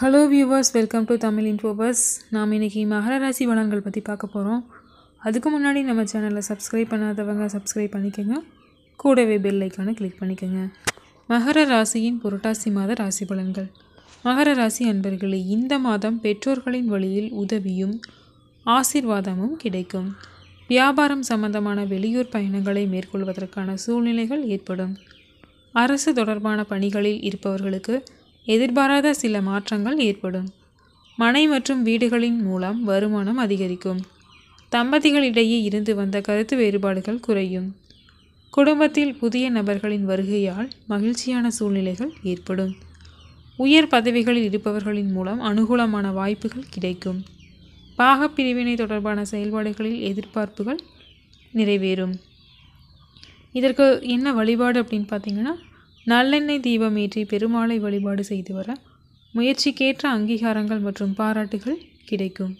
hello viewers welcome to Tamil இன்ஃபோபர்ஸ் நாம் இன்றைக்கி மகர ராசி வளங்கள் பற்றி பார்க்க போகிறோம் அதுக்கு முன்னாடி நம்ம சேனலை சப்ஸ்கிரைப் பண்ணாதவங்க சப்ஸ்கிரைப் பண்ணிக்கோங்க கூடவே பெல் ஐக்கானை கிளிக் பண்ணிக்கோங்க மகர ராசியின் புரட்டாசி மாத ராசி பலன்கள் மகர ராசி அன்பர்களே இந்த மாதம் பெற்றோர்களின் வழியில் உதவியும் ஆசீர்வாதமும் கிடைக்கும் வியாபாரம் சம்பந்தமான வெளியூர் பயணங்களை மேற்கொள்வதற்கான சூழ்நிலைகள் ஏற்படும் அரசு தொடர்பான பணிகளில் இருப்பவர்களுக்கு எதிர்பாராத சில மாற்றங்கள் ஏற்படும் மனை மற்றும் வீடுகளின் மூலம் வருமானம் அதிகரிக்கும் தம்பதிகளிடையே இருந்து வந்த கருத்து வேறுபாடுகள் குறையும் குடும்பத்தில் புதிய நபர்களின் வருகையால் மகிழ்ச்சியான சூழ்நிலைகள் ஏற்படும் உயர் பதவிகளில் இருப்பவர்களின் மூலம் அனுகூலமான வாய்ப்புகள் கிடைக்கும் பாகப்பிரிவினை தொடர்பான செயல்பாடுகளில் எதிர்பார்ப்புகள் நிறைவேறும் இதற்கு என்ன வழிபாடு அப்படின்னு பார்த்தீங்கன்னா நல்லெண்ணெய் தீபம் ஏற்றி பெருமாளை வழிபாடு செய்து வர முயற்சிக்கேற்ற அங்கீகாரங்கள் மற்றும் பாராட்டுகள் கிடைக்கும்